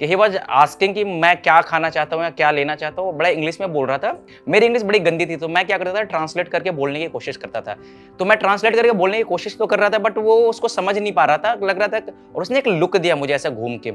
कि he was asking कि मैं क्या खाना चाहता हूँ या क्या लेना चाहता हूँ बड़ा इंग्लिश में बोल रहा था मेरी इंग्लिश बड़ी गंदी थी तो मैं क्या करता था ट्रांसलेट करके बोलने की कोशिश करता था तो मैं ट्रांसलेट करके बोलने की कोशिश तो कर रहा था बट वो उसको समझ नहीं पा रहा था लग रहा था और उसने एक लुक दिया मुझे ऐसा घूम के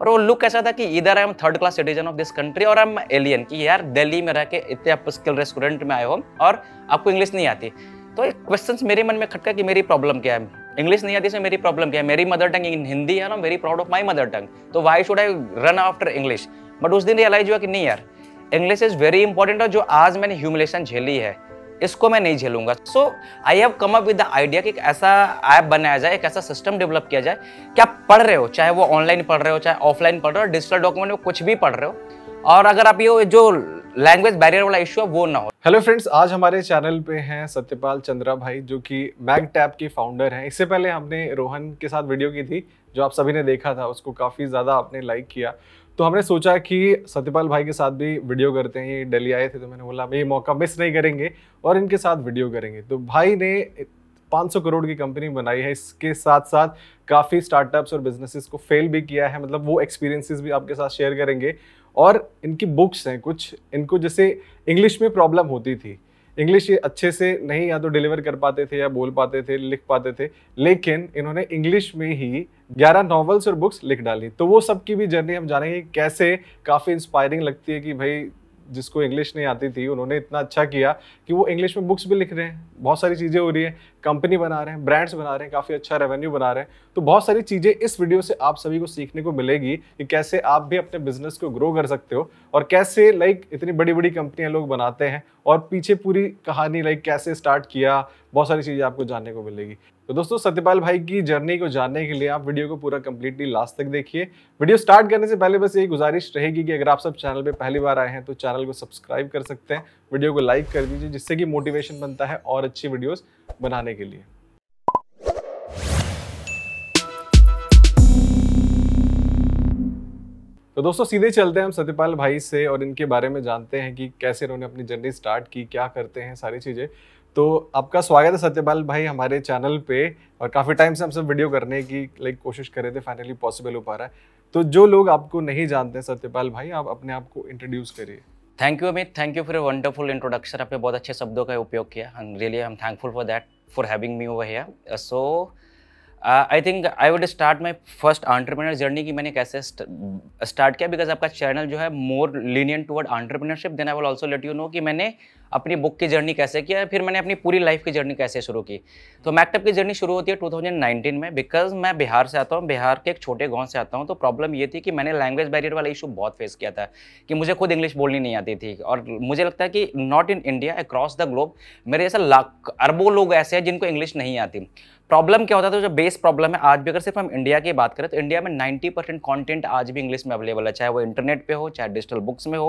और वो लुक ऐसा था कि इधर I am third class citizen of this country और आई एम एलियन कि यार दिल्ली में रह के इतने आप स्किल रेस्टोरेंट में आए हो और आपको इंग्लिश नहीं आती तो एक क्वेश्चन मेरे मन में खटका कि मेरी प्रॉब्लम क्या है इंग्लिश नहीं आती से मेरी प्रॉब्लम क्या है मेरी मदर टंग हिंदी है ना very proud of my mother tongue तो why should I run after English but उस दिन रियलाइज हुआ कि नहीं यार इंग्लिश इज वेरी इंपॉर्टेंट और जो आज मैंने ह्यूमिलेशन झेली है इसको मैं नहीं झेलूंगा so I have come up with the idea कि एक ऐसा ऐप बनाया जाए एक ऐसा सिस्टम डेवलप किया जाए कि आप पढ़ रहे हो चाहे वो ऑनलाइन पढ़ रहे हो चाहे ऑफलाइन पढ़ रहे हो डिजिटल डॉक्यूमेंट में कुछ भी पढ़ रहे हो और अगर आप ये जो लैंग्वेज बैरियर वाला इश्यू है वो ना हो हेलो फ्रेंड्स आज हमारे चैनल पे हैं सत्यपाल चंद्रा भाई जो कि बैग टैप के फाउंडर हैं इससे पहले हमने रोहन के साथ वीडियो की थी जो आप सभी ने देखा था उसको काफ़ी ज़्यादा आपने लाइक किया तो हमने सोचा कि सत्यपाल भाई के साथ भी वीडियो करते हैं ये दिल्ली आए थे तो मैंने बोला हम ये मौका मिस नहीं करेंगे और इनके साथ वीडियो करेंगे तो भाई ने 500 करोड़ की कंपनी बनाई है इसके साथ साथ काफ़ी स्टार्टअप्स और बिजनेसेस को फेल भी किया है मतलब वो एक्सपीरियंसेस भी आपके साथ शेयर करेंगे और इनकी बुक्स हैं कुछ इनको जैसे इंग्लिश में प्रॉब्लम होती थी इंग्लिश ये अच्छे से नहीं या तो डिलीवर कर पाते थे या बोल पाते थे लिख पाते थे लेकिन इन्होंने इंग्लिश में ही 11 नॉवेल्स और बुक्स लिख डाली तो वो सब की भी जर्नी हम जानेंगे कैसे काफ़ी इंस्पायरिंग लगती है कि भाई जिसको इंग्लिश नहीं आती थी उन्होंने इतना अच्छा किया कि वो इंग्लिश में बुक्स भी लिख रहे हैं बहुत सारी चीज़ें हो रही है कंपनी बना रहे हैं ब्रांड्स बना रहे हैं काफ़ी अच्छा रेवेन्यू बना रहे हैं तो बहुत सारी चीज़ें इस वीडियो से आप सभी को सीखने को मिलेगी कि कैसे आप भी अपने बिजनेस को ग्रो कर सकते हो और कैसे लाइक इतनी बड़ी बड़ी कंपनियाँ लोग बनाते हैं और पीछे पूरी कहानी लाइक कैसे स्टार्ट किया बहुत सारी चीज़ें आपको जानने को मिलेगी तो दोस्तों सत्यपाल भाई की जर्नी को जानने के लिए आप वीडियो को पूरा कंप्लीटली लास्ट तक देखिए वीडियो स्टार्ट करने से पहले बस यही गुजारिश रहेगी कि अगर आप सब चैनल पे पहली बार आए हैं तो चैनल को सब्सक्राइब कर सकते हैं वीडियो को लाइक कर दीजिए जिससे कि मोटिवेशन बनता है और अच्छी वीडियोज़ बनाने के लिए तो दोस्तों सीधे चलते हैं हम सत्यपाल भाई से और इनके बारे में जानते हैं कि कैसे इन्होंने अपनी जर्नी स्टार्ट की क्या करते हैं सारी चीज़ें तो आपका स्वागत है सत्यपाल भाई हमारे चैनल पे और काफ़ी टाइम से हम सब वीडियो करने की लाइक कोशिश कर रहे थे फाइनली पॉसिबल हो पा रहा है तो जो लोग आपको नहीं जानते सत्यपाल भाई आप अपने आप को इंट्रोड्यूस करिए thank you Amit thank you for a wonderful introduction आपने बहुत अच्छे शब्दों का उपयोग किया and really I am thankful for that for having me over here so I think I would start my first entrepreneur journey की मैंने कैसे स्टार्ट किया बिकॉज आपका चैनल जो है more leaning toward entrepreneurship then I will also let you know कि मैंने अपनी बुक की जर्नी कैसे की फिर मैंने अपनी पूरी लाइफ की जर्नी कैसे शुरू की तो मैकटअप की जर्नी शुरू होती है 2019 में बिकॉज मैं बिहार से आता हूँ बिहार के एक छोटे गाँव से आता हूँ तो प्रॉब्लम ये थी कि मैंने लैंग्वेज बैरियर वाला इशू बहुत फेस किया था कि मुझे खुद इंग्लिश बोलनी नहीं आती थी और मुझे लगता है कि not in India across the globe मेरे जैसे लाख अरबों लोग ऐसे हैं जिनको इंग्लिश नहीं आती प्रॉब्लम क्या होता था तो जो बेस प्रॉब्लम है आज भी अगर सिर्फ हम इंडिया की बात करें तो इंडिया में 90 परसेंट कॉन्टेंट आज भी इंग्लिश में अवेलेबल है चाहे वो इंटरनेट पे हो चाहे डिजिटल बुक्स में हो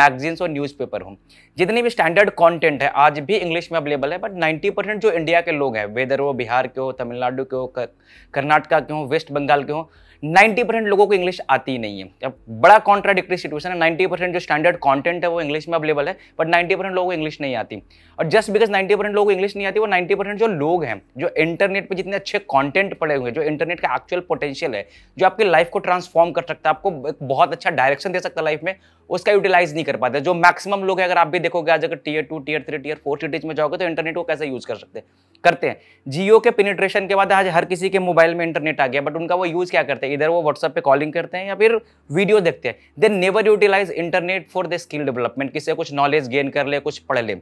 मैगजीन्स और न्यूज़पेपर हो जितनी भी स्टैंडर्ड स्टैंडर्ड कंटेंट है आज भी इंग्लिश में अवेलेबल है बट 90 परसेंट जो इंडिया के लोग हैं वेदर वो बिहार के हो तमिलनाडु के हो कर्नाटका के हो वेस्ट बंगाल के हो 90 परसेंट लोगों को इंग्लिश आती नहीं है अब बड़ा कॉन्ट्राडिक्टी सिचुएशन है 90 परसेंट जो स्टैंडर्ड कंटेंट है वो इंग्लिश में अवेलेबल है बट 90 परसेंट लोगों को इंग्लिश नहीं आती और जस्ट बिकॉज 90 परसेंट लोगों को इंग्लिश नहीं आती वो 90 परसेंट जो लोग हैं जो इंटरनेट पर जितने अच्छे कॉन्टेंट पड़े हुए हैं जो इंटरनेट का एक्चुअल पोटेंशियल है जो आपकी लाइफ को ट्रांसफॉर्म कर सकता है आपको बहुत अच्छा डायरेक्शन दे सकता है लाइफ में उसका यूटिलाइज नहीं कर पाते जो मैक्सिमम लोग हैं अगर आप भी देखोगे आज अगर tier two tier three tier four cities में जाओगे तो इंटरनेट को कैसे यूज कर सकते हैं करते हैं जियो के पिनिट्रेशन के बाद आज हर किसी के मोबाइल में इंटरनेट आ गया बट उनका वो यूज़ क्या करते हैं इधर वो व्हाट्सएप पे कॉलिंग करते हैं या फिर वीडियो देखते हैं then never utilise internet for the skill development किसी कुछ नॉलेज गेन कर ले कुछ पढ़ ले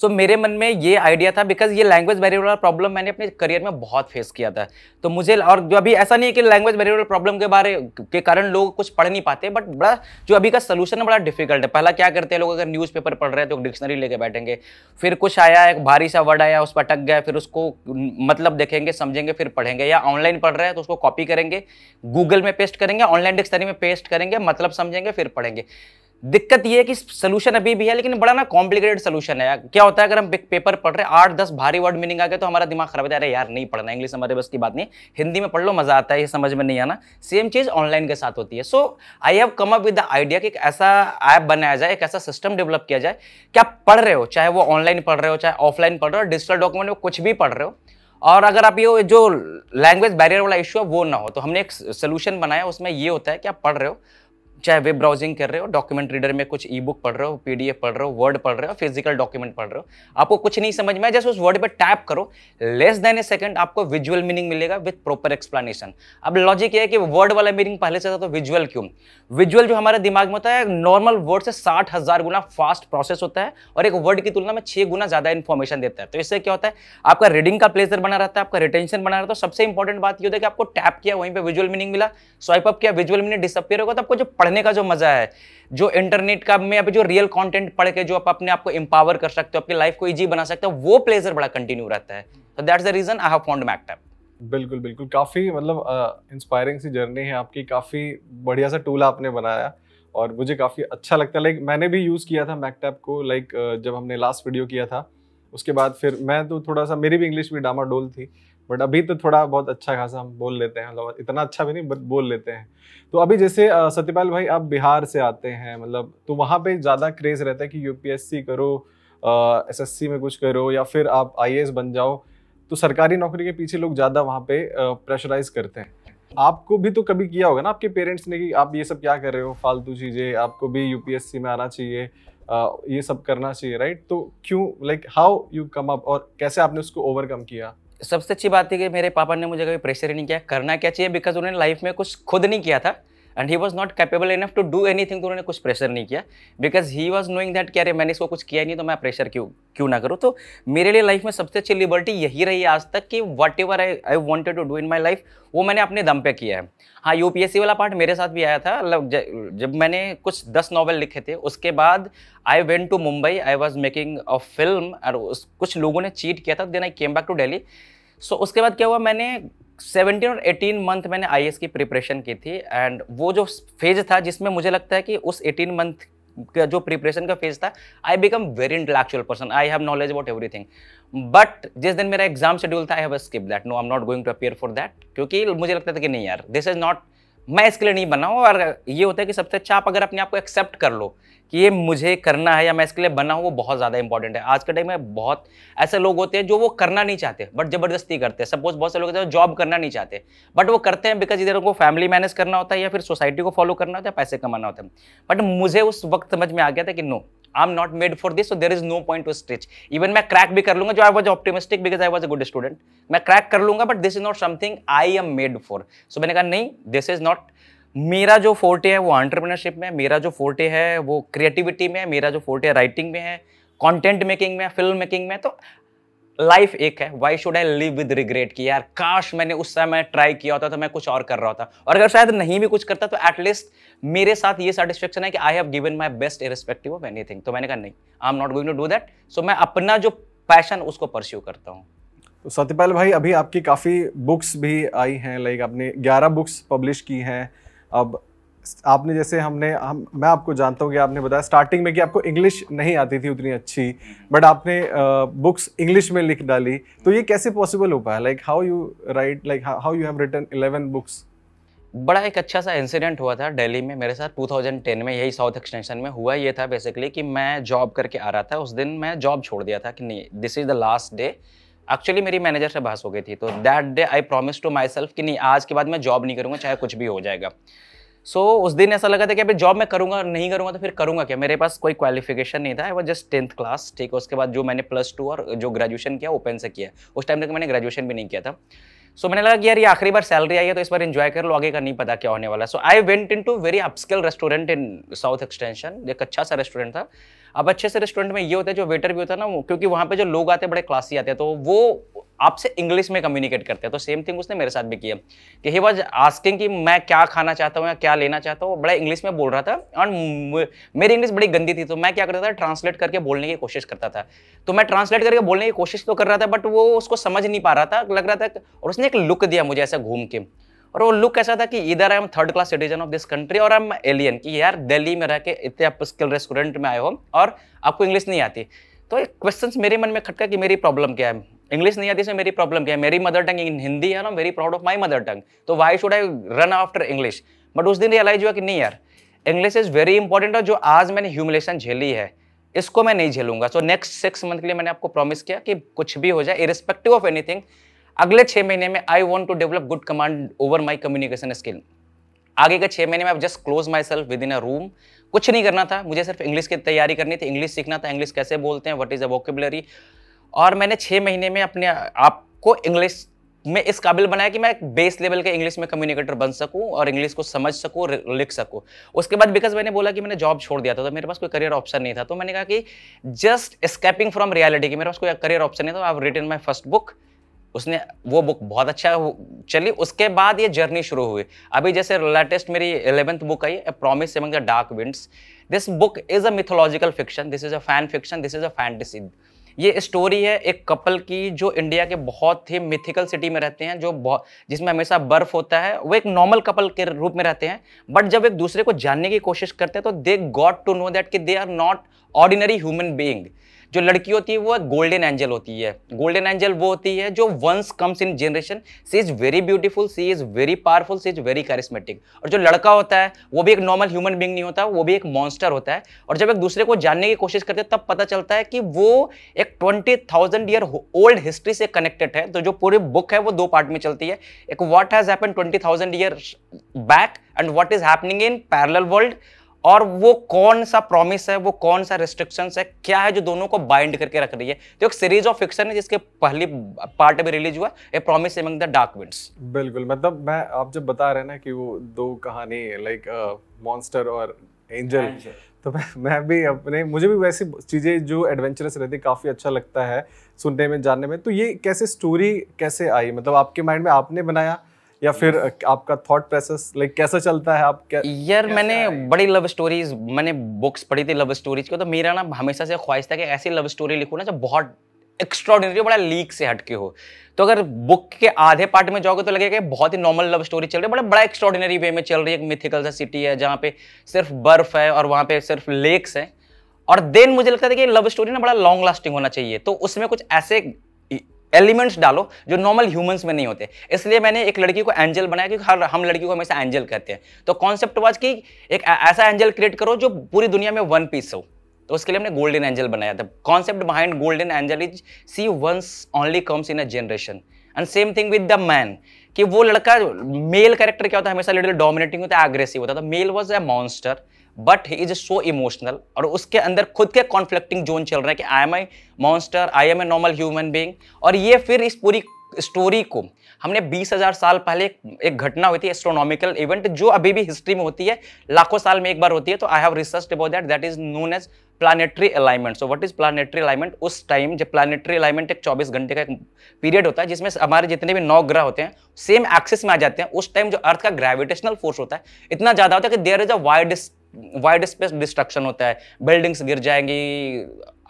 सो so, मेरे मन में ये आइडिया था बिकॉज ये लैंग्वेज बैरियर वाला प्रॉब्लम मैंने अपने करियर में बहुत फेस किया था तो मुझे और जो अभी ऐसा नहीं है कि लैंग्वेज बैरियर वाला प्रॉब्लम के बारे के कारण लोग कुछ पढ़ नहीं पाते बट बड़ा जो अभी का सोल्यूशन है बड़ा डिफिकल्ट है पहला क्या करते हैं लोग अगर न्यूज़ पेपर पढ़ रहे हैं तो डिक्शनरी लेके बैठेंगे फिर कुछ आया एक भारी सा वर्ड आया उस पर अटक गया फिर उसको मतलब देखेंगे समझेंगे फिर पढ़ेंगे या ऑनलाइन पढ़ रहे हैं तो उसको कॉपी करेंगे गूगल में पेस्ट करेंगे ऑनलाइन डिक्शनरी में पेस्ट करेंगे मतलब समझेंगे फिर पढ़ेंगे दिक्कत ये है कि सोल्यूशन अभी भी है लेकिन बड़ा ना कॉम्प्लिकेटेड सोल्यूशन है क्या होता है अगर हम पेपर पढ़ रहे हैं आठ दस भारी वर्ड मीनिंग आ गए तो हमारा दिमाग खराब जा रहा है यार नहीं पढ़ना इंग्लिश हमारे बस की बात नहीं हिंदी में पढ़ लो मजा आता है ये समझ में नहीं आना सेम चीज़ ऑनलाइन के साथ होती है so I have come up with the idea कि एक ऐसा ऐप बनाया जाए एक ऐसा सिस्टम डेवलप किया जाए कि आप पढ़ रहे हो चाहे वो ऑनलाइन पढ़ रहे हो चाहे ऑफलाइन पढ़ रहे हो डिजिटल डॉक्यूमेंट में कुछ भी पढ़ रहे हो और अगर आप ये जो लैंग्वेज बैरियर वाला इशू है वो ना हो तो हमने एक सोल्यूशन बनाया उसमें ये होता है कि आप पढ़ रहे हो चाहे वेब ब्राउजिंग कर रहे हो डॉक्यूमेंट रीडर में कुछ ई बुक पढ़ रहे हो पीडीएफ पढ़ रहे हो वर्ड पढ़ रहे हो फिजिकल डॉक्यूमेंट पढ़ रहे हो आपको कुछ नहीं समझ में जैसे उस वर्ड पर टैप करो लेस देन ए सेकंड आपको विजुअल मीनिंग मिलेगा विथ प्रॉपर एक्सप्लेनेशन अब लॉजिक ये है कि वर्ड वाला मीनिंग पहले से था तो विजुअल क्यों विजुअल जो हमारे दिमाग में होता है नॉर्मल वर्ड से साठ हजार गुना फास्ट प्रोसेस होता है और एक वर्ड की तुलना में छह गुना ज्यादा इन्फॉर्मेशन देता है तो इससे क्या होता है आपका रीडिंग का प्लेजर बना रहता है आपका रिटेंशन बना रहता है तो सबसे इंपॉर्टेंट बात यह होता है कि आपको टैप किया वहीं पर विजुअल मीनिंग मिला स्वाइप अप किया विजुअल मीनिंग डिसअपियर होगा तो आपको जो पढ़ने पढ़ने का जो मज़ा है जो इंटरनेट का में अभी जो रियल कंटेंट पढ़ के जो आप अपने आप को एम्पावर कर सकते हो अपनी लाइफ को इजी बना सकते हो वो प्लेजर बड़ा कंटिन्यू रहता है तो that's the reason I have found मैकटैप बिल्कुल बिल्कुल काफ़ी मतलब इंस्पायरिंग uh, सी जर्नी है आपकी काफ़ी बढ़िया सा टूल आपने बनाया और मुझे काफ़ी अच्छा लगता है लाइक मैंने भी यूज़ किया था मैकटैप को लाइक जब हमने लास्ट वीडियो किया था उसके बाद फिर मैं तो थोड़ा सा मेरी भी इंग्लिश में डामा डोल थी बट अभी तो थोड़ा बहुत अच्छा खासा हम बोल लेते हैं मतलब इतना अच्छा भी नहीं बट बोल लेते हैं तो अभी जैसे सत्यपाल भाई आप बिहार से आते हैं मतलब तो वहाँ पे ज़्यादा क्रेज़ रहता है कि यूपीएससी करो एसएससी में कुछ करो या फिर आप आई बन जाओ तो सरकारी नौकरी के पीछे लोग ज़्यादा वहाँ पे प्रेशराइज करते हैं आपको भी तो कभी किया होगा ना आपके पेरेंट्स ने कि आप ये सब क्या कर रहे हो फालतू चीज़ें आपको भी यूपीएससी में आना चाहिए ये सब करना चाहिए राइट तो क्यों like how you come up और कैसे आपने उसको ओवरकम किया सबसे अच्छी बात थी कि मेरे पापा ने मुझे कभी प्रेशर ही नहीं किया करना क्या चाहिए बिकॉज उन्होंने लाइफ में कुछ खुद नहीं किया था and he was not capable enough to do any thing तो उन्होंने कुछ प्रेशर नहीं किया because he was knowing that कि अरे मैंने इसको कुछ किया नहीं तो मैं प्रेशर क्यों क्यों ना करूँ तो मेरे लिए लाइफ में सबसे अच्छी लिबर्टी यही रही आज तक कि whatever I I wanted to do in my life वो मैंने अपने दम पे किया है हाँ यू वाला पार्ट मेरे साथ भी आया था मतलब जब मैंने कुछ दस नॉवल लिखे थे उसके बाद I went to Mumbai I was making a film और उस कुछ लोगों ने चीट किया था then I came back to Delhi so उसके बाद क्या हुआ मैंने सेवनटीन और एटीन मंथ मैंने आई की प्रिपरेशन की थी एंड वो जो फेज था जिसमें मुझे लगता है कि उस एटीन मंथ का जो प्रिपरेशन का फेज था I become very intellectual person I have knowledge about everything but जिस दिन मेरा एग्जाम शेड्यूल था I have skip that no I am not going to appear for that क्योंकि मुझे लगता था कि नहीं यार दिस इज नॉट मैं इसके लिए नहीं बना हूँ और ये होता है कि सबसे अच्छा आप अगर अपने आप को एक्सेप्ट कर लो कि ये मुझे करना है या मैं इसके लिए बना हूँ वो बहुत ज़्यादा इंपॉर्टेंट है आज के टाइम में बहुत ऐसे लोग होते हैं जो वो करना नहीं चाहते बट ज़बरदस्ती करते हैं सपोज बहुत से लोग जॉब करना नहीं चाहते बट वो करते हैं बिकॉज इधर उनको फैमिली मैनेज करना होता है या फिर सोसाइटी को फॉलो करना होता है पैसे कमाना होता है बट मुझे उस वक्त समझ में आ गया था कि no I am not made for this so there is no point to stretch even मैं क्रैक भी कर लूंगा जो I was optimistic because I was a good student मैं क्रैक कर लूंगा but this is not something I am made for so मैंने कहा नहीं दिस इज नॉट मेरा जो फोर्टे है वो ऑन्टरप्रिनरशिप में मेरा जो फोर्टे है वो क्रिएटिविटी में मेरा जो फोर्टे है राइटिंग में है कॉन्टेंट मेकिंग में फिल्म मेकिंग में तो लाइफ एक है why should I live with regret कि यार काश मैंने उस समय ट्राई किया होता तो मैं कुछ और कर रहा होता और अगर शायद नहीं भी कुछ करता तो एटलीस्ट मेरे साथ ये सेटिस्फेक्शन है कि I have given my best irrespective of any thing मैंने कहा नहीं I am not going to do that so मैं अपना जो पैशन उसको परस्यू करता हूँ तो सत्यपाल भाई अभी आपकी काफ़ी बुक्स भी आई हैं लाइक आपने 11 बुक्स पब्लिश की हैं अब आपने जैसे हमने हम मैं आपको जानता हूँ कि आपने बताया स्टार्टिंग में कि आपको इंग्लिश नहीं आती थी उतनी अच्छी बट हम्म। आपने बुक्स uh, इंग्लिश में लिख डाली तो ये कैसे पॉसिबल हो पाया like how you right like how you have written eleven books बड़ा एक अच्छा सा इंसिडेंट हुआ था दिल्ली में मेरे साथ 2010 में यही साउथ एक्सटेंशन में हुआ ये था बेसिकली कि मैं जॉब करके आ रहा था उस दिन मैं जॉब छोड़ दिया था कि नहीं this is the last day actually मेरी मैनेजर से बहस हो गई थी तो that day I promise to myself कि नहीं आज के बाद मैं जॉब नहीं करूँगा चाहे कुछ भी हो जाएगा सो so, उस दिन ऐसा लगा था कि अभी जॉब मैं करूँगा नहीं करूँगा तो फिर करूँगा क्या मेरे पास कोई क्वालिफिकेशन नहीं था I was just tenth class ठीक है उसके बाद जो मैंने प्लस टू और जो ग्रेजुएशन किया ओपन से किया उस टाइम तक मैंने ग्रेजुएशन भी नहीं किया था सो मैंने लगा कि यार ये आखिरी बार सैलरी आई है तो इस बार इन्जॉय कर लो आगे का नहीं पता क्या होने वाला so I went into very upscale restaurant in South Extension एक अच्छा सा रेस्टोरेंट था अब अच्छे से रेस्टोरेंट में ये होता है जो वेटर भी होता है ना क्योंकि वहाँ पे जो लोग आते हैं बड़े क्लासी आते हैं तो वो आपसे इंग्लिश में कम्युनिकेट करते हैं तो सेम थिंग उसने मेरे साथ भी किया कि ही वॉज आस्किंग कि मैं क्या खाना चाहता हूँ या क्या लेना चाहता हूँ बड़ा इंग्लिश में बोल रहा था और मेरी इंग्लिश बड़ी गंदी थी तो मैं क्या करता था ट्रांसलेट करके बोलने की कोशिश करता था तो मैं ट्रांसलेट करके बोलने की कोशिश तो कर रहा था बट वो उसको समझ नहीं पा रहा था लग रहा था और उसने एक लुक दिया मुझे ऐसा घूम के और वो लुक ऐसा था कि इधर I am third class citizen of this country और आई एम एलियन कि यार दिल्ली में रह के इतने आप स्किल रेस्टोरेंट में आए हो और आपको इंग्लिश नहीं आती तो एक क्वेश्चन मेरे मन में खटका कि मेरी प्रॉब्लम क्या है इंग्लिश नहीं आती से मेरी प्रॉब्लम क्या है मेरी मदर टंग इन हिंदी है ना very proud of my mother tongue तो why should I run after English but उस दिन रियलाइज हुआ कि नहीं यार इंग्लिश इज़ वेरी इंपॉर्टेंट और जो आज मैंने ह्यूमिलेशन झेली है इसको मैं नहीं झेलूंगा सो नेक्स्ट सिक्स मंथ के लिए मैंने आपको प्रॉमिस किया कि कुछ भी हो जाए इरिस्पेक्टिव ऑफ एनीथिंग अगले छः महीने में I want to develop good command over my communication skill आगे के छः महीने में आप just close myself within a room कुछ नहीं करना था मुझे सिर्फ इंग्लिश की तैयारी करनी थी इंग्लिश सीखना था इंग्लिश कैसे बोलते हैं वट इज़ अ वोकेबलरी और मैंने छः महीने में अपने आप को इंग्लिश में इस काबिल बनाया कि मैं एक बेस लेवल के इंग्लिश में कम्युनिकेटर बन सकूं और इंग्लिश को समझ सकूं लिख सकूं उसके बाद बिकॉज मैंने बोला कि मैंने जॉब छोड़ दिया था तो मेरे पास कोई करियर ऑप्शन नहीं था तो मैंने कहा कि जस्ट स्केपिंग फ्रॉम रियलिटी कि मेरे पास कोई करियर ऑप्शन नहीं था I written my first book उसने वो बुक बहुत अच्छा चली उसके बाद ये जर्नी शुरू हुई अभी जैसे लेटेस्ट मेरी eleventh book I a promise among the dark winds this book is a mythological fiction this is a fan fiction this is a fantasy ये स्टोरी है एक कपल की जो इंडिया के बहुत ही मिथिकल सिटी में रहते हैं जो जिसमें हमेशा बर्फ होता है वो एक नॉर्मल कपल के रूप में रहते हैं बट जब एक दूसरे को जानने की कोशिश करते हैं तो they got to know that कि they are not ordinary human being जो लड़की होती है वो गोल्डन एंजल होती है गोल्डन एंजल वो होती है जो once comes in generation she is very beautiful she is very powerful she is very charismatic और जो लड़का होता है वो भी एक नॉर्मल ह्यूमन बींग नहीं होता वो भी एक मॉन्स्टर होता है और जब एक दूसरे को जानने की कोशिश करते हैं तब पता चलता है कि वो एक twenty thousand year old history से कनेक्टेड है तो जो पूरी बुक है वो दो पार्ट में चलती है एक what has happen twenty thousand year back and what is happening in parallel world और वो कौन सा प्रॉमिस है वो कौन सा रिस्ट्रिक्शन है क्या है जो दोनों को बाइंड करके रख रही है तो एक सीरीज ऑफ फिक्शन है जिसके पहली पार्ट भी रिलीज हुआ a promise among the dark winds बिल्कुल मतलब मैं आप जब बता रहे ना कि वो दो कहानी लाइक मॉन्स्टर uh, और एंजल तो मैं मैं भी अपने मुझे भी वैसी चीज़ें जो एडवेंचरस रहती काफ़ी अच्छा लगता है सुनने में जानने में तो ये कैसे स्टोरी कैसे आई मतलब आपके माइंड में आपने बनाया या फिर आपका थॉट प्रोसेस लाइक कैसा चलता है आप क्या यार मैंने बड़ी लव स्टोरीज मैंने बुक्स पढ़ी थी लव स्टोरीज की तो मेरा ना हमेशा से ख्वाहिश था कि ऐसी लव स्टोरी लिखूँ ना जो बहुत एक्स्ट्रॉडिनरी बड़ा लीक से हटके हो तो अगर बुक के आधे पार्ट में जाओगे तो लगेगा बहुत ही नॉर्मल लव स्टोरी चल रही है बड़ा बड़ा एक्स्ट्रॉडिनरी वे में चल रही है एक मिथिकल सा सिटी है जहाँ पे सिर्फ बर्फ है और वहाँ पे सिर्फ लेक्स है और देन मुझे लगता था कि लव स्टोरी ना बड़ा लॉन्ग लास्टिंग होना चाहिए तो उसमें कुछ ऐसे एलिमेंट्स डालो जो नॉर्मल ह्यूमंस में नहीं होते इसलिए मैंने एक लड़की को एंजल बनाया क्योंकि हर हम लड़की को हमेशा एंजल कहते हैं तो कॉन्सेप्ट वाज कि एक ऐसा एंजल क्रिएट करो जो पूरी दुनिया में वन पीस हो तो उसके लिए हमने गोल्डन एंजल बनाया था concept behind golden angel is she once only comes in a generation and same thing with the man कि वो लड़का मेल कैरेक्टर क्या होता है हमेशा लड़के डोमिनेटिंग होता है एग्रेसिव होता था male was a monster but he is so emotional और उसके अंदर खुद के कॉन्फ्लिक्टिंग जोन चल रहे हैं कि I am I monster I am a normal human being और ये फिर इस पूरी स्टोरी को हमने 20,000 साल पहले एक घटना हुई थी एस्ट्रोनॉमिकल इवेंट जो अभी भी हिस्ट्री में होती है लाखों साल में एक बार होती है तो I have research about that that is known as planetary alignment so what is planetary alignment उस टाइम जब प्लानिटरी अलाइनमेंट एक 24 घंटे का एक पीरियड होता है जिसमें हमारे जितने भी नौ ग्रह होते हैं सेम एक्सिस में आ जाते हैं उस टाइम जो अर्थ का ग्रेविटेशनल फोर्स होता है इतना ज़्यादा होता है कि there is a wide wide space destruction होता है बिल्डिंग्स गिर जाएंगी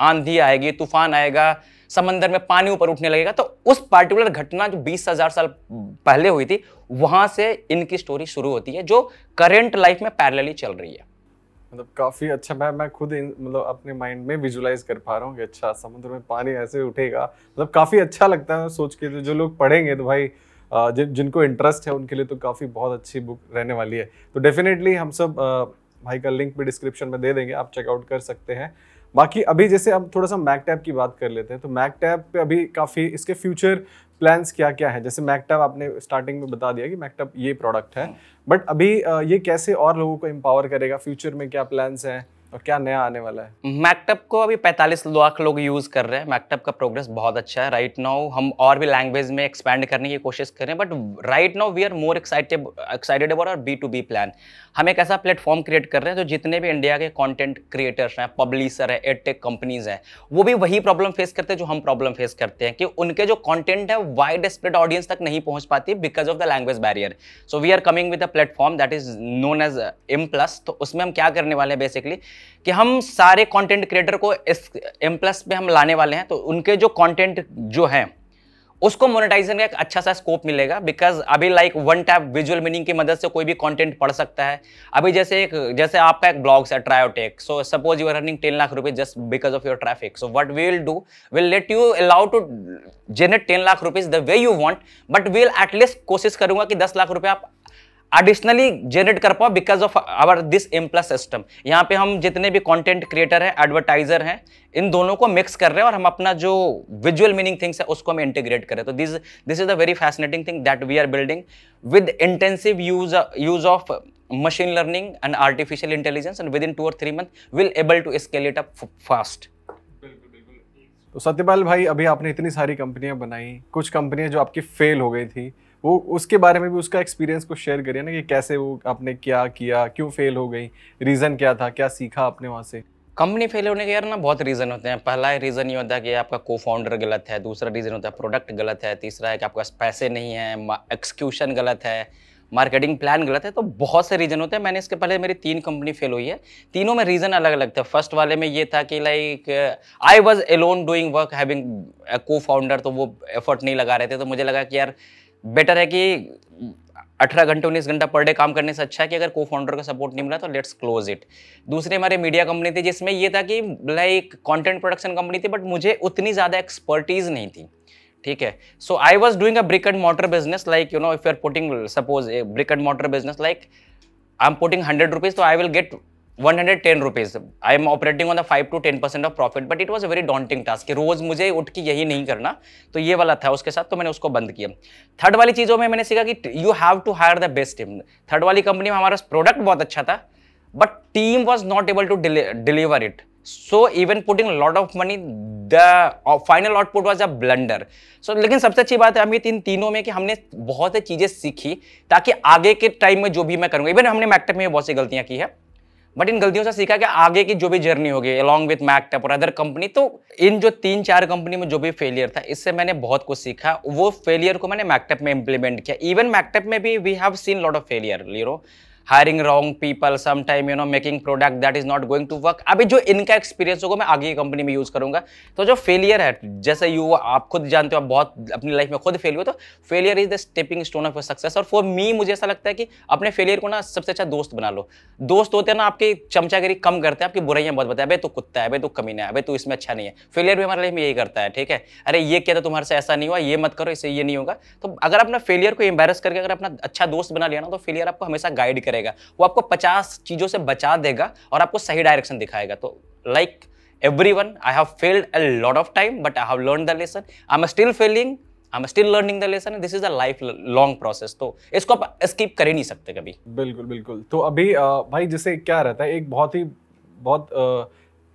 आंधी आएगी तूफान आएगा समंदर में पानी ऊपर उठने लगेगा तो उस पार्टिकुलर घटना जो बीस हजार साल पहले हुई थी वहां से इनकी स्टोरी शुरू होती है जो करेंट लाइफ में पैरेलली चल रही है मतलब काफ़ी अच्छा मैं मैं खुद मतलब अपने माइंड में विजुलाइज कर पा रहा हूँ कि अच्छा समुद्र में पानी ऐसे उठेगा मतलब काफ़ी अच्छा लगता है सोच के जो लोग पढ़ेंगे तो भाई जिन जिनको इंटरेस्ट है उनके लिए तो काफ़ी बहुत अच्छी बुक रहने वाली है तो डेफिनेटली हम सब भाई का लिंक भी डिस्क्रिप्शन में दे देंगे आप चेकआउट कर सकते हैं बाकी अभी जैसे अब थोड़ा सा मैक की बात कर लेते हैं तो मैक टैब पे अभी काफ़ी इसके फ्यूचर प्लान्स क्या क्या है जैसे मैक आपने स्टार्टिंग में बता दिया कि मैक ये प्रोडक्ट है बट अभी ये कैसे और लोगों को एम्पावर करेगा फ्यूचर में क्या प्लान्स हैं और क्या नया आने वाला है मैकटप को अभी 45 लाख लोग यूज़ कर रहे हैं मैकटप का प्रोग्रेस बहुत अच्छा है राइट नाउ हम और भी लैंग्वेज में एक्सपैंड करने की कोशिश कर रहे हैं but right now we are more excited excited about our B to B plan हम एक ऐसा प्लेटफॉर्म क्रिएट कर रहे हैं जो जितने भी इंडिया के कॉन्टेंट क्रिएटर्स हैं पब्लिशर है टेक कंपनीज हैं वो भी वही प्रॉब्लम फेस करते हैं जो हम प्रॉब्लम फेस करते हैं कि उनके जो कॉन्टेंट है वाइड स्प्रेड ऑडियंस तक नहीं पहुँच पाती because of the language barrier so we are coming with a platform that is known as M plus तो उसमें हम क्या करने वाले हैं बेसिकली कि हम सारे कंटेंट क्रिएटर को इस एम प्लस पे हम लाने वाले हैं तो उनके जो कंटेंट जो है उसको मोनेटाइजेशन का एक अच्छा सा स्कोप मिलेगा बिकॉज अभी like one tap visual meaning की मदद से कोई भी कंटेंट पढ़ सकता है अभी जैसे एक जैसे आपका एक ब्लॉग है Triotech so suppose you are earning ten lakh rupees just because of your traffic so what we will do will let you allow to generate ten lakh rupees the way you want but will at least कोशिश करूंगा कि दस लाख रुपये आप additionally generate कर पाओ because of our this M plus system यहाँ पे हम जितने भी कॉन्टेंट क्रिएटर हैं एडवर्टाइजर हैं इन दोनों को मिक्स कर रहे हैं और हम अपना जो विजुअल मीनिंग थिंग्स है उसको हम इंटीग्रेट करें तो this this is a very fascinating thing that we are building with intensive use use of learning and artificial intelligence and within two or three month will able to scale it up fast तो सत्यपाल भाई अभी आपने इतनी सारी कंपनियां बनाई कुछ कंपनियां जो आपकी फेल हो गई थी वो उसके बारे में भी उसका एक्सपीरियंस को शेयर करिए ना कि कैसे वो आपने क्या किया क्यों फेल हो गई रीज़न क्या था क्या सीखा आपने वहाँ से कंपनी फेल होने के यार ना बहुत रीज़न होते हैं पहला है रीज़न ये होता है कि आपका को फाउंडर गलत है दूसरा रीज़न होता है प्रोडक्ट गलत है तीसरा है कि आपके पास पैसे नहीं है एक्सक्यूशन गलत है मार्केटिंग प्लान गलत है तो बहुत से रीज़न होते हैं मैंने इसके पहले मेरी तीन कंपनी फेल हुई है तीनों में रीज़न अलग अलग थे फर्स्ट वाले में ये था कि like I was alone doing work having co founder तो वो एफर्ट नहीं लगा रहे थे तो मुझे लगा कि यार बेटर है कि अठारह घंटे उन्नीस घंटा पर डे काम करने से अच्छा है कि अगर को फाउंडर का सपोर्ट नहीं मिला तो लेट्स क्लोज इट दूसरी हमारे मीडिया कंपनी थी जिसमें ये था कि लाइक कंटेंट प्रोडक्शन कंपनी थी बट मुझे उतनी ज़्यादा एक्सपर्टीज़ नहीं थी ठीक है so I was doing a brick and mortar business like you know if you are putting suppose a brick and mortar business like I am putting hundred rupees तो I will get 110 rupees I am operating on the five to ten percent of profit but it was a very daunting task रोज मुझे उठ के यही नहीं करना तो ये वाला था उसके साथ तो मैंने उसको बंद किया थर्ड वाली चीज़ों में मैंने सीखा कि you have to hire the best team third वाली कंपनी में हमारा प्रोडक्ट बहुत अच्छा था but team was not able to deliver it so even putting lot of money the final output was a blunder so लेकिन सबसे अच्छी बात है अमित इन तीनों में कि हमने बहुत सी चीज़ें सीखी ताकि आगे के टाइम में जो भी मैं करूँगा इवन हमने मैकटअप में बहुत सी गलतियाँ की है बट इन गलतियों से सीखा कि आगे की जो भी जर्नी होगी अलॉन्ग विथ मैकटेप और अदर कंपनी तो इन जो तीन चार कंपनी में जो भी फेलियर था इससे मैंने बहुत कुछ सीखा वो फेलियर को मैंने मैकटेप में इंप्लीमेंट किया इवन मैकटेप में भी we have seen lot of failure लीरो hiring wrong people some time you know making product that is not going to work अभी जो इनका एक्सपीरियंस होगा मैं आगे की कंपनी में यूज करूंगा तो जो फेलियर है जैसे यू आप खुद जानते हो आप बहुत अपनी लाइफ में खुद फेल हुए तो failure is the stepping stone of success और फॉर मी मुझे ऐसा लगता है कि अपने फेलियर को ना सबसे अच्छा दोस्त बना लो दोस्त होते हैं ना आपकी चमचागिरी कम करते हैं आपकी बुराइयां बहुत बताया भाई तू कुत्ता है भाई तू कमीना है भाई तू इसमें अच्छा नहीं है फेलियर भी हमारे लाइफ में यही करता है ठीक है अरे ये क्या था तो तुम्हारे से ऐसा नहीं हुआ ये मत करो इससे ये नहीं होगा तो अगर अपना फेलियर को एम्बेस करके अगर अपना अच्छा दोस्त बना लिया ना तो फेलियर आपको हमेशा गाइड करें करेगा वो आपको पचास चीज़ों से बचा देगा और आपको सही डायरेक्शन दिखाएगा तो like every one I have failed a lot of time but I have learn the lesson I am still failing I am still learning the lesson this is a life long process तो इसको आप skip कर ही नहीं सकते कभी बिल्कुल बिल्कुल तो अभी भाई जैसे क्या रहता है एक बहुत ही बहुत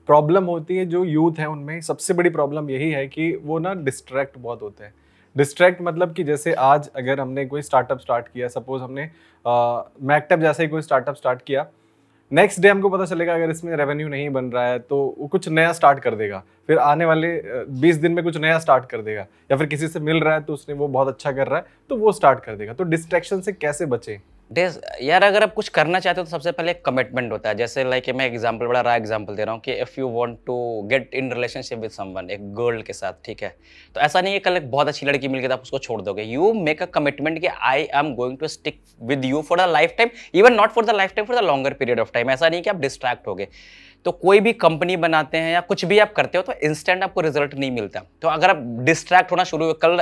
प्रॉब्लम होती है जो यूथ है उनमें सबसे बड़ी प्रॉब्लम यही है कि वो ना डिस्ट्रैक्ट बहुत होते हैं डिस्ट्रैक्ट मतलब कि जैसे आज अगर हमने कोई स्टार्टअप स्टार्ट किया सपोज हमने मैकटप जैसा ही कोई स्टार्टअप स्टार्ट किया नेक्स्ट डे हमको पता चलेगा अगर इसमें रेवेन्यू नहीं बन रहा है तो वो कुछ नया स्टार्ट कर देगा फिर आने वाले बीस दिन में कुछ नया स्टार्ट कर देगा या फिर किसी से मिल रहा है तो उसने वो बहुत अच्छा कर रहा है तो वो स्टार्ट कर देगा तो डिस्ट्रैक्शन से कैसे बचें डेज यार अगर आप कुछ करना चाहते हो तो सबसे पहले एक कमिटमेंट होता है जैसे लाइक like, मैं एग्जांपल बड़ा रहा एग्जांपल दे रहा हूँ कि if you want to get in relationship with someone एक गर्ल के साथ ठीक है तो ऐसा नहीं है कल एक बहुत अच्छी लड़की मिल गई तो आप उसको छोड़ दोगे यू मेक अ कमिटमेंट कि I am going to stick with you for the lifetime even not for the lifetime for the longer period of time ऐसा नहीं कि आप डिस्ट्रैक्ट हो गए तो कोई भी कंपनी बनाते हैं या कुछ भी आप करते हो तो इंस्टेंट आपको रिजल्ट नहीं मिलता तो अगर आप डिस्ट्रैक्ट होना शुरू हो कल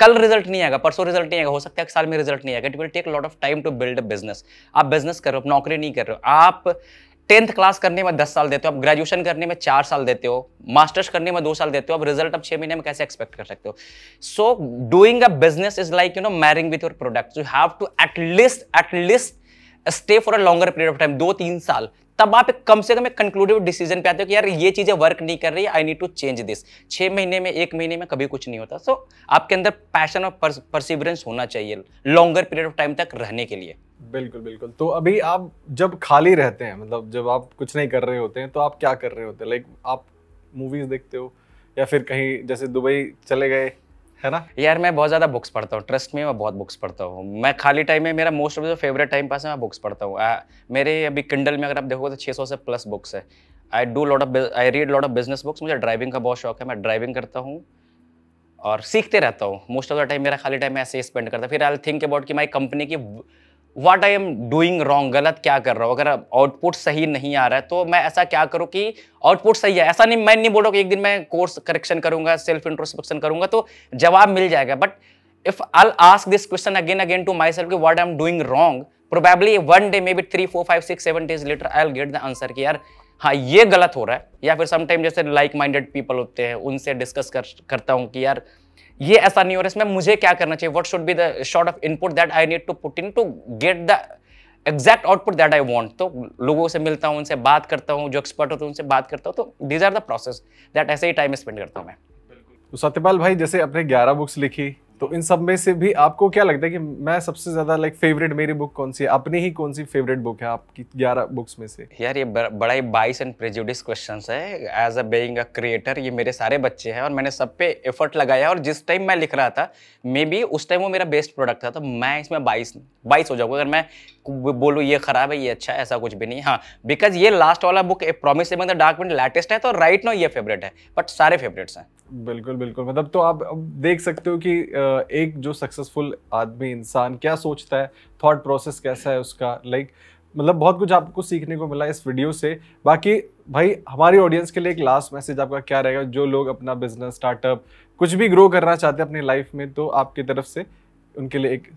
कल रिजल्ट नहीं आएगा परसों रिजल्ट नहीं आएगा हो सकता है एक साल में रिजल्ट नहीं आएगा it will take lot of time to build a business आप बिजनेस कर रहे हो नौकरी नहीं कर रहे हो आप टेंथ क्लास करने में दस साल देते हो आप ग्रेजुएशन करने में चार साल देते हो मास्टर्स करने में दो साल देते हो अब रिजल्ट आप छः महीने में कैसे एक्सपेक्ट कर सकते हो so doing a business is like you know marrying with your product you have to at least at least stay for a longer period of time दो तीन साल तब आप कम से कम एक कंक्लूडिव डिसीजन पे आते हो कि यार ये चीज़ें वर्क नहीं कर रही I need to change this छह महीने में एक महीने में कभी कुछ नहीं होता सो so, आपके अंदर पैशन और परसिवरेंस होना चाहिए लॉन्गर पीरियड ऑफ टाइम तक रहने के लिए बिल्कुल बिल्कुल तो अभी आप जब खाली रहते हैं मतलब जब आप कुछ नहीं कर रहे होते हैं तो आप क्या कर रहे होते हैं लाइक आप मूवीज देखते हो या फिर कहीं जैसे दुबई चले गए है ना यार मैं बहुत ज़्यादा बुक्स पढ़ता हूँ ट्रस्ट में मैं बहुत बुक्स पढ़ता हूँ मैं खाली टाइम में मेरा most of the favourite time pass है मैं बुक्स पढ़ता हूँ मेरे अभी किंडल में अगर आप देखोगे तो 600 से प्लस बुक्स है I do lot of I read lot of business books मुझे ड्राइविंग का बहुत शौक है मैं ड्राइविंग करता हूँ और सीखते रहता हूँ मोस्ट ऑफ द टाइम मेरा खाली टाइम मैं ऐसे ही स्पेंड करता फिर आई थिंक अबाउट कि माई कंपनी की what I am doing wrong गलत क्या कर रहा हूँ अगर आउटपुट सही नहीं आ रहा है तो मैं ऐसा क्या करूँ कि आउटपुट सही है ऐसा नहीं मैं नहीं बोल रहा कि एक दिन मैं कोर्स करेक्शन करूँगा सेल्फ इंट्रोस्पेक्शन करूँगा तो जवाब मिल जाएगा but if I ask this question again again to myself कि what I am doing wrong probably one day maybe three four five six seven days later I'll get the answer कि यार हाँ ये गलत हो रहा है या फिर समटाइम जैसे लाइक माइंडेड पीपल होते हैं उनसे डिस्कस कर करता हूँ कि यार ये ऐसा नहीं हो रहा इसमें मुझे क्या करना चाहिए what should be the sort of input that I need to put in to get the exact output that I want तो लोगों से मिलता हूँ उनसे बात करता हूँ जो एक्सपर्ट होते हैं उनसे बात करता हूँ तो these are the process that ऐसे ही टाइम स्पेंड करता हूँ मैं तो सत्यपाल भाई जैसे अपने 11 बुक्स लिखी तो इन सब में से भी आपको क्या लगता है कि मैं सबसे ज़्यादा लाइक फेवरेट मेरी बुक कौन सी है अपनी ही कौन सी फेवरेट बुक है आपकी ग्यारह बुक्स में से यार ये बड़ा ही बाइस एंड प्रेजुडिस क्वेश्चन है as a being a creator ये मेरे सारे बच्चे हैं और मैंने सब पे एफर्ट लगाया और जिस टाइम मैं लिख रहा था मे बी उस टाइम वो मेरा बेस्ट प्रोडक्ट था तो मैं इसमें बाइस बाइस हो जाऊंगा अगर मैं बोलो ये खराब है ये अच्छा है ऐसा कुछ भी नहीं हाँ बिकॉज ये लास्ट वाला बुक ए प्रॉमिस मतलब डार्क मिनट लेटेस्ट है तो राइट नो ये फेवरेट है बट सारे फेवरेट्स हैं बिल्कुल बिल्कुल मतलब तो आप देख सकते हो कि एक जो सक्सेसफुल आदमी इंसान क्या सोचता है थॉट प्रोसेस कैसा है उसका लाइक like, मतलब बहुत कुछ आपको सीखने को मिला इस वीडियो से बाकी भाई हमारी ऑडियंस के लिए एक लास्ट मैसेज आपका क्या रहेगा जो लोग अपना बिजनेस स्टार्टअप कुछ भी ग्रो करना चाहते हैं अपनी लाइफ में तो आपकी तरफ से उनके लिए एक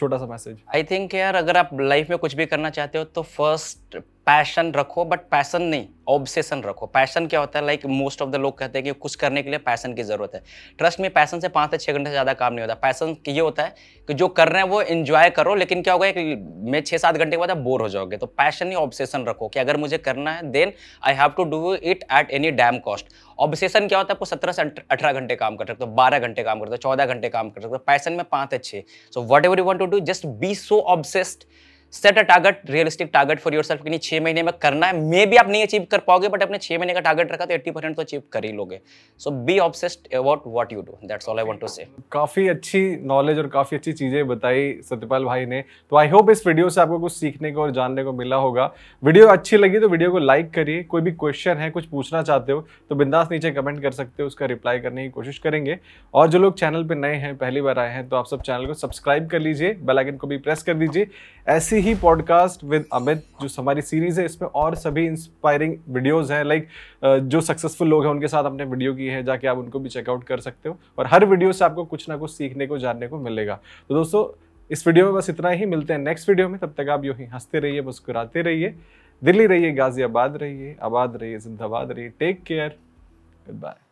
छोटा सा मैसेज आई थिंक यार अगर आप लाइफ में कुछ भी करना चाहते हो तो फर्स्ट पैशन रखो बट पैशन नहीं ऑब्सेशन रखो पैशन क्या होता है लाइक मोस्ट ऑफ द लोग कहते हैं कि कुछ करने के लिए पैशन की जरूरत है ट्रस्ट में पैशन से पाँच से छः घंटे से ज़्यादा काम नहीं होता पैशन ये होता है कि जो कर रहे हैं वो इन्जॉय करो लेकिन क्या होगा एक मैं छः सात घंटे के बाद आप बोर हो जाओगे तो पैशन ही ऑब्सेशन रखो कि अगर मुझे करना है then I have to do it at any damn cost obsession क्या होता है आपको सत्रह से अठारह घंटे काम कर सकते हो बारह घंटे काम कर सकते हो चौदह घंटे काम कर सकते हो पैशन में पाँच छः so whatever you want to do just be so obsessed set a target realistic target for yourself कि छह महीने में करना है मे भी आप नहीं अचीव कर पाओगे बट अपने छह महीने का टारगेट रखा तो एट्टी परसेंट तो अचीव कर ही लोगे so be obsessed about what you do that's all I want to say काफ़ी अच्छी नॉलेज और काफ़ी अच्छी चीज़ें बताई सत्यपाल भाई ने तो आई होप इस वीडियो से आपको कुछ सीखने को और जानने को मिला होगा वीडियो अच्छी लगी तो वीडियो को लाइक करिए कोई भी क्वेश्चन है कुछ पूछना चाहते हो तो बिंदास नीचे कमेंट कर सकते हो उसका रिप्लाई करने की कोशिश करेंगे और जो लोग चैनल पर नए हैं पहली बार आए हैं तो आप सब चैनल को सब्सक्राइब कर लीजिए बेलाइकन को भी प्रेस कर दीजिए ऐसी ऐसी ही पॉडकास्ट विद अमित जो हमारी सीरीज है इसमें और सभी इंस्पायरिंग वीडियोस हैं लाइक जो सक्सेसफुल लोग हैं उनके साथ हमने वीडियो की है जाके आप उनको भी चेकआउट कर सकते हो और हर वीडियो से आपको कुछ ना कुछ सीखने को जानने को मिलेगा तो दोस्तों इस वीडियो में बस इतना ही मिलते हैं नेक्स्ट वीडियो में तब तक आप यू ही हंसते रहिए मुस्कुराते रहिए दिल्ली रहिए गाजियाबाद रहिए आबाद रहिए जिंदाबाद रहिए टेक केयर गुड बाय